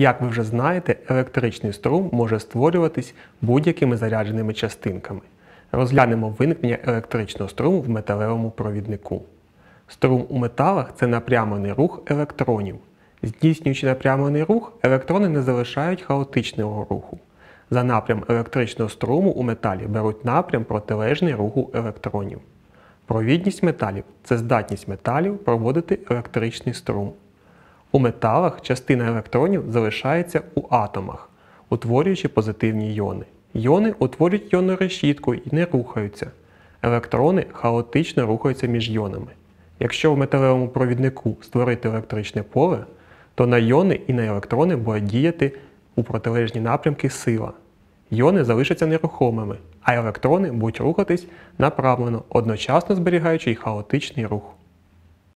Як ви вже знаєте, електричний струм може створюватись будь-якими зарядженими частинками. Розглянемо виникнення електричного струму в металевому провіднику. Струм у металах це напрямлений рух електронів. Здійснюючи напрямлений рух, електрони не залишають хаотичного руху. За напрям електричного струму у металі беруть напрям протилежний руху електронів. Провідність металів це здатність металів проводити електричний струм. У металах частина електронів залишається у атомах, утворюючи позитивні йони. Іони утворюють йонну решітку і не рухаються. Електрони хаотично рухаються між йонами. Якщо в металевому провіднику створити електричне поле, то на йони і на електрони буде діяти у протилежні напрямки сила. Іони залишаться нерухомими, а електрони будуть рухатись направлено, одночасно зберігаючи й хаотичний рух.